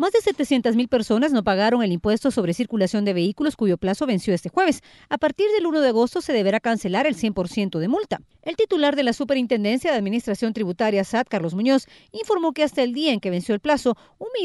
Más de 700.000 personas no pagaron el impuesto sobre circulación de vehículos cuyo plazo venció este jueves. A partir del 1 de agosto se deberá cancelar el 100% de multa. El titular de la Superintendencia de Administración Tributaria, SAT, Carlos Muñoz, informó que hasta el día en que venció el plazo,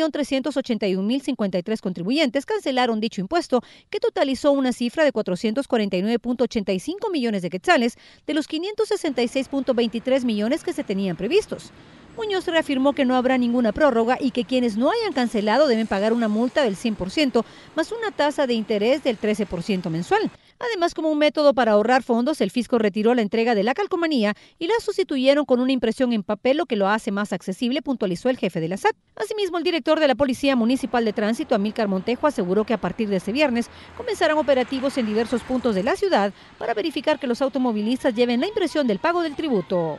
1.381.053 contribuyentes cancelaron dicho impuesto, que totalizó una cifra de 449.85 millones de quetzales de los 566.23 millones que se tenían previstos. Muñoz reafirmó que no habrá ninguna prórroga y que quienes no hayan cancelado deben pagar una multa del 100%, más una tasa de interés del 13% mensual. Además, como un método para ahorrar fondos, el fisco retiró la entrega de la calcomanía y la sustituyeron con una impresión en papel, lo que lo hace más accesible, puntualizó el jefe de la SAT. Asimismo, el director de la Policía Municipal de Tránsito, Amílcar Montejo, aseguró que a partir de este viernes comenzarán operativos en diversos puntos de la ciudad para verificar que los automovilistas lleven la impresión del pago del tributo.